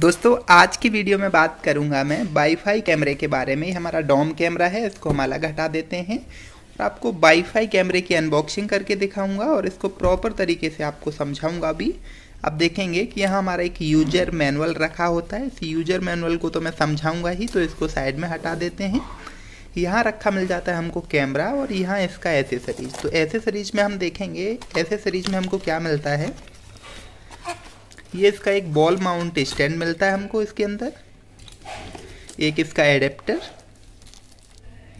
दोस्तों आज की वीडियो में बात करूंगा मैं वाईफाई कैमरे के बारे में हमारा डॉम कैमरा है इसको हम अलग हटा देते हैं और आपको वाईफाई कैमरे की अनबॉक्सिंग करके दिखाऊंगा और इसको प्रॉपर तरीके से आपको समझाऊंगा भी आप देखेंगे कि यहाँ हमारा एक यूजर मैनुअल रखा होता है इस यूजर मैनुअल को तो मैं समझाऊंगा ही तो इसको साइड में हटा देते हैं यहाँ रखा मिल जाता है हमको कैमरा और यहाँ इसका एसेसरीज तो एसेसरीज में हम देखेंगे एसेसरीज में हमको क्या मिलता है ये इसका एक बॉल माउंट स्टैंड मिलता है हमको इसके अंदर एक इसका एडेप्टर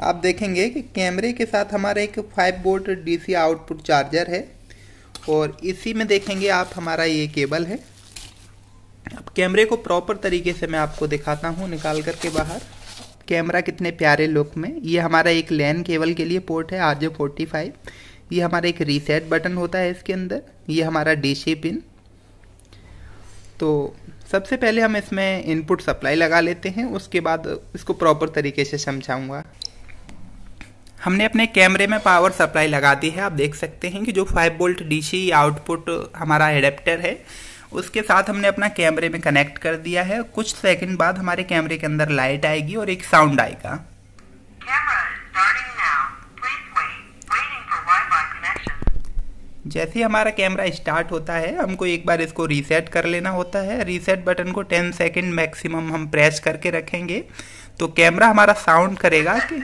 आप देखेंगे कि कैमरे के साथ हमारा एक five board DC output charger है और इसी में देखेंगे आप हमारा ये केबल है अब कैमरे को प्रॉपर तरीके से मैं आपको दिखाता हूँ निकाल करके बाहर कैमरा कितने प्यारे लुक में ये हमारा एक लैन केबल के लिए पोर्ट है आर जे फोर्टी फाइव ये हमारा एक रीसेट बटन होता है इसके अंदर ये हमारा डी सी पिन तो सबसे पहले हम इसमें इनपुट सप्लाई लगा लेते हैं उसके बाद इसको प्रॉपर तरीके से समझाऊंगा हमने अपने कैमरे में पावर सप्लाई लगा दी है आप देख सकते हैं कि जो 5 वोल्ट डीसी आउटपुट हमारा एडेप्टर है उसके साथ हमने अपना कैमरे में कनेक्ट कर दिया है कुछ सेकंड बाद हमारे कैमरे के अंदर लाइट आएगी और एक साउंड आएगा जैसे ही हमारा कैमरा स्टार्ट होता है हमको एक बार इसको रीसेट कर लेना होता है रीसेट बटन को 10 सेकंड मैक्सिमम हम प्रेस करके रखेंगे तो कैमरा हमारा साउंड करेगा कि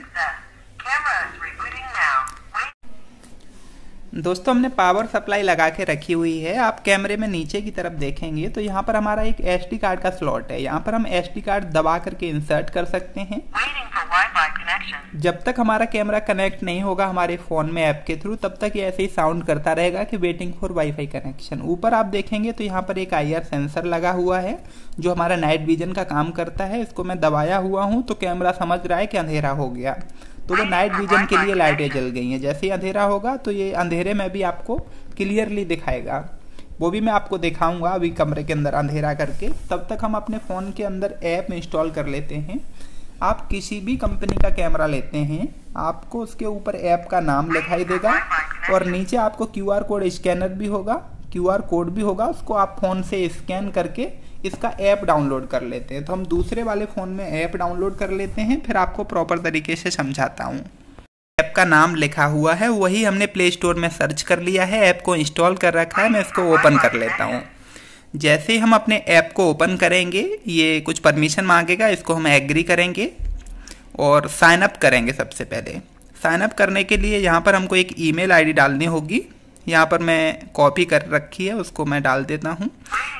दोस्तों हमने पावर सप्लाई लगा के रखी हुई है आप कैमरे में नीचे की तरफ देखेंगे तो यहाँ पर हमारा एक एसडी कार्ड का स्लॉट है यहाँ पर हम एसडी कार्ड दबा करके इंसर्ट कर सकते हैं जब तक हमारा कैमरा कनेक्ट नहीं होगा हमारे फोन में ऐप के थ्रू तब तक ये ऐसे ही साउंड करता रहेगा कि वेटिंग फॉर वाईफाई कनेक्शन ऊपर आप देखेंगे तो यहाँ पर एक आईआर सेंसर लगा हुआ है जो हमारा नाइट विजन का काम करता है इसको मैं दबाया हुआ हूँ तो कैमरा समझ रहा है कि अंधेरा हो गया तो वो नाइट विजन के लिए लाइटें जल गई हैं जैसे ही अंधेरा होगा तो ये अंधेरे में भी आपको क्लियरली दिखाएगा वो भी मैं आपको दिखाऊंगा अभी कमरे के अंदर अंधेरा करके तब तक हम अपने फ़ोन के अंदर ऐप इंस्टॉल कर लेते हैं आप किसी भी कंपनी का कैमरा लेते हैं आपको उसके ऊपर ऐप का नाम लिखाई देगा और नीचे आपको क्यू आर कोड स्कैनर भी होगा क्यू आर कोड भी होगा उसको आप फ़ोन से स्कैन करके इसका ऐप डाउनलोड कर लेते हैं तो हम दूसरे वाले फ़ोन में ऐप डाउनलोड कर लेते हैं फिर आपको प्रॉपर तरीके से समझाता हूँ ऐप का नाम लिखा हुआ है वही हमने प्ले स्टोर में सर्च कर लिया है ऐप को इंस्टॉल कर रखा है मैं इसको ओपन कर लेता हूँ जैसे ही हम अपने ऐप को ओपन करेंगे ये कुछ परमिशन मांगेगा इसको हम एग्री करेंगे और साइनअप करेंगे सबसे पहले साइनअप करने के लिए यहाँ पर हमको एक ईमेल आईडी डालनी होगी यहाँ पर मैं कॉपी कर रखी है उसको मैं डाल देता हूँ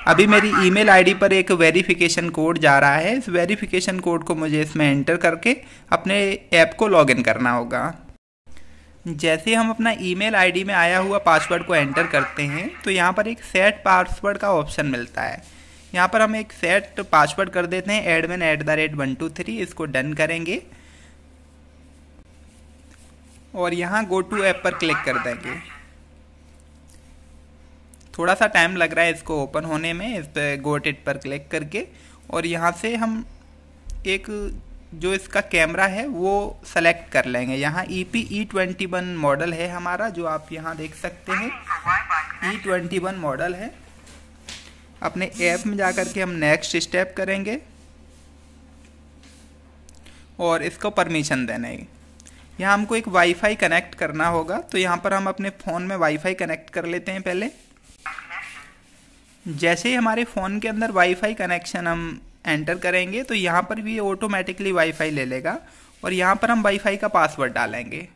अभी मेरी ईमेल आईडी पर एक वेरिफिकेशन कोड जा रहा है इस वेरिफिकेशन कोड को मुझे इसमें एंटर करके अपने ऐप को लॉगिन करना होगा जैसे हम अपना ईमेल आईडी में आया हुआ पासवर्ड को एंटर करते हैं तो यहाँ पर एक सेट पासवर्ड का ऑप्शन मिलता है यहाँ पर हम एक सेट पासवर्ड कर देते हैं admin at the rate one two three इसको डन करेंगे और यहाँ गो टू ऐप पर क्लिक कर देंगे थोड़ा सा टाइम लग रहा है इसको ओपन होने में इस पर गोट इट पर क्लिक करके और यहाँ से हम एक जो इसका कैमरा है वो सेलेक्ट कर लेंगे यहाँ E P E twenty one model है हमारा जो आप यहाँ देख सकते हैं ई ट्वेंटी वन मॉडल है अपने ऐप में जा कर के हम नेक्स्ट स्टेप करेंगे और इसको परमिशन देना है यहाँ हमको एक वाईफाई कनेक्ट करना होगा तो यहाँ पर हम अपने फ़ोन में वाईफाई कनेक्ट कर लेते हैं पहले जैसे ही हमारे फ़ोन के अंदर वाईफाई कनेक्शन हम एंटर करेंगे तो यहाँ पर भी ये ऑटोमेटिकली वाईफाई ले लेगा और यहाँ पर हम वाईफाई का पासवर्ड डालेंगे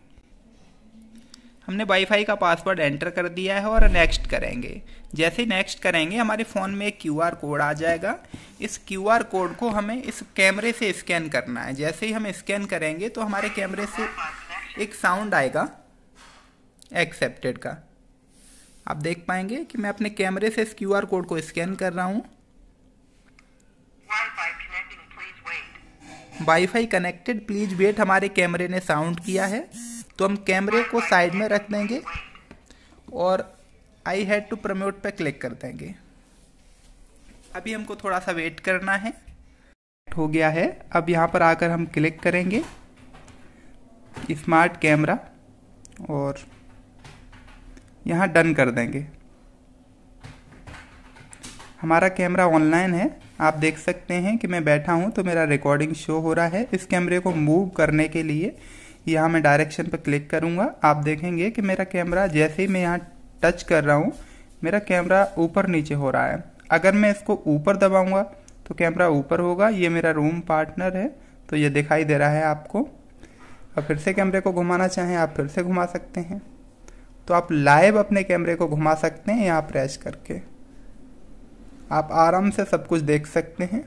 हमने वाईफाई का पासवर्ड एंटर कर दिया है और नेक्स्ट करेंगे जैसे ही नेक्स्ट करेंगे हमारे फ़ोन में एक क्यू कोड आ जाएगा इस क्यू कोड को हमें इस कैमरे से स्कैन करना है जैसे ही हम स्कैन करेंगे तो हमारे कैमरे से एक साउंड आएगा एक्सेप्टेड का आप देख पाएंगे कि मैं अपने कैमरे से इस क्यू कोड को स्कैन कर रहा हूँ वाईफाई कनेक्टेड प्लीज़ वेट हमारे कैमरे ने साउंड किया है तो हम कैमरे को साइड में रख देंगे और आई हैड टू प्रमोट पर क्लिक कर देंगे अभी हमको थोड़ा सा वेट करना है हो गया है अब यहाँ पर आकर हम क्लिक करेंगे स्मार्ट कैमरा और यहाँ डन कर देंगे हमारा कैमरा ऑनलाइन है आप देख सकते हैं कि मैं बैठा हूँ तो मेरा रिकॉर्डिंग शो हो रहा है इस कैमरे को मूव करने के लिए यहाँ मैं डायरेक्शन पर क्लिक करूंगा आप देखेंगे कि मेरा कैमरा जैसे ही मैं यहाँ टच कर रहा हूँ मेरा कैमरा ऊपर नीचे हो रहा है अगर मैं इसको ऊपर दबाऊंगा तो कैमरा ऊपर होगा ये मेरा रूम पार्टनर है तो ये दिखाई दे रहा है आपको और फिर से कैमरे को घुमाना चाहें आप फिर से घुमा सकते हैं तो आप लाइव अपने कैमरे को घुमा सकते हैं यहाँ प्रेस करके आप आराम से सब कुछ देख सकते हैं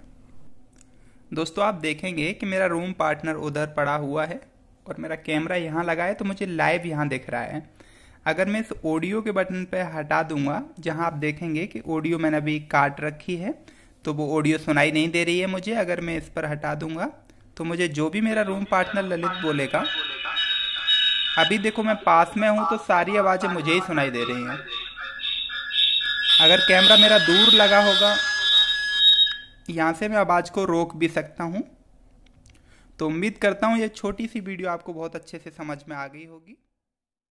दोस्तों आप देखेंगे कि मेरा रूम पार्टनर उधर पड़ा हुआ है और मेरा कैमरा यहाँ लगा है तो मुझे लाइव यहाँ दिख रहा है अगर मैं इस ऑडियो के बटन पर हटा दूंगा जहाँ आप देखेंगे कि ऑडियो मैंने अभी काट रखी है तो वो ऑडियो सुनाई नहीं दे रही है मुझे अगर मैं इस पर हटा दूंगा तो मुझे जो भी मेरा रूम पार्टनर ललित बोलेगा अभी देखो मैं पास में हूँ तो सारी आवाज़ें मुझे ही सुनाई दे रही हैं अगर कैमरा मेरा दूर लगा होगा यहाँ से मैं आवाज़ को रोक भी सकता हूँ तो उम्मीद करता हूँ ये छोटी सी वीडियो आपको बहुत अच्छे से समझ में आ गई होगी